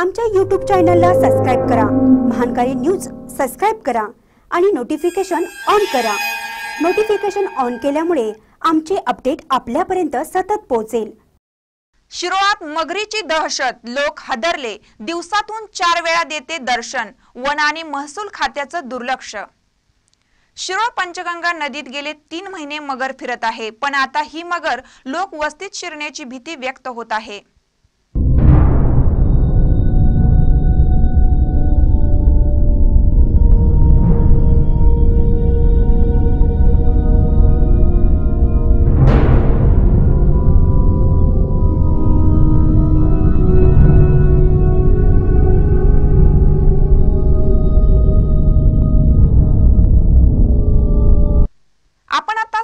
आमच्या यूट्यूब चॅनलला सबस्क्राईब करा महानकारी न्यूज सबस्क्राईब करा आणि नोटिफिकेशन ऑन करा नोटिफिकेशन ऑन केल्यामुळे आमचे अपडेट आपल्यापर्यंत सतत पोहोचेल शिरोळात मगरीची दहशत लोक हदरले दिवसातून चार वेळा देते दर्शन वन आणि महसूल खात्याचं दुर्लक्ष शिरोळ पंचगंगा नदीत गेले तीन महिने मगर फिरत आहे पण आता ही मगर लोक वस्तीत शिरण्याची भीती व्यक्त होत आहे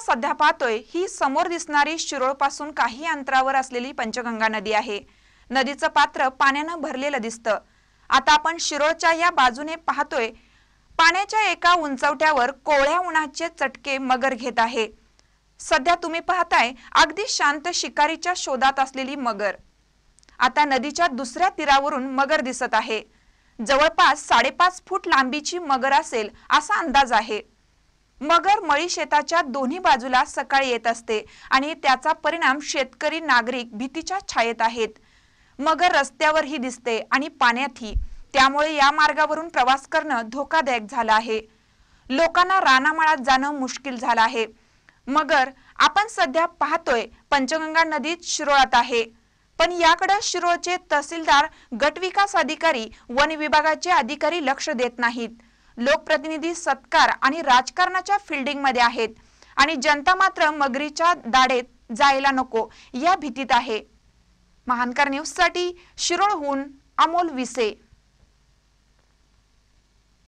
सध्या पाहतोय ही समोर दिसणारी शिरोळपासून काही अंतरावर असलेली पंचगंगा नदी आहे नदीचं पात्र पाण्यानं भरलेलं दिसतं आता आपण शिरोळच्या या बाजूने पाहतोय पाण्याच्या एका उंचवट्यावर कोवळ्या उन्हाचे चटके मगर घेत आहे सध्या तुम्ही पाहताय अगदी शांत शिकारीच्या शोधात असलेली मगर आता नदीच्या दुसऱ्या तीरावरून मगर दिसत आहे जवळपास साडेपाच फूट लांबीची मगर असेल असा अंदाज आहे मगर मळी शेताच्या दोन्ही बाजूला सकाळी येत असते आणि त्याचा परिणाम शेतकरी नागरिक भीतीच्या छायेत आहेत मगर रस्त्यावरही दिसते आणि पाण्यातही त्यामुळे या मार्गावरून प्रवास करणं धोकादायक झालं आहे लोकांना रानामाळात जाणं मुश्किल झालं आहे मगर आपण सध्या पाहतोय पंचगंगा नदीत शिरोळात आहे पण याकडे शिरोळचे तहसीलदार गटविकास अधिकारी वन विभागाचे अधिकारी लक्ष देत नाहीत लोकप्रतिनिधी सत्कार आणि राजकारणाच्या मध्ये आहेत आणि जनता मात्र मगरीच्या दाडेत जायला नको या भीतीत आहे महानकर साठी शिरोळहून अमोल विसे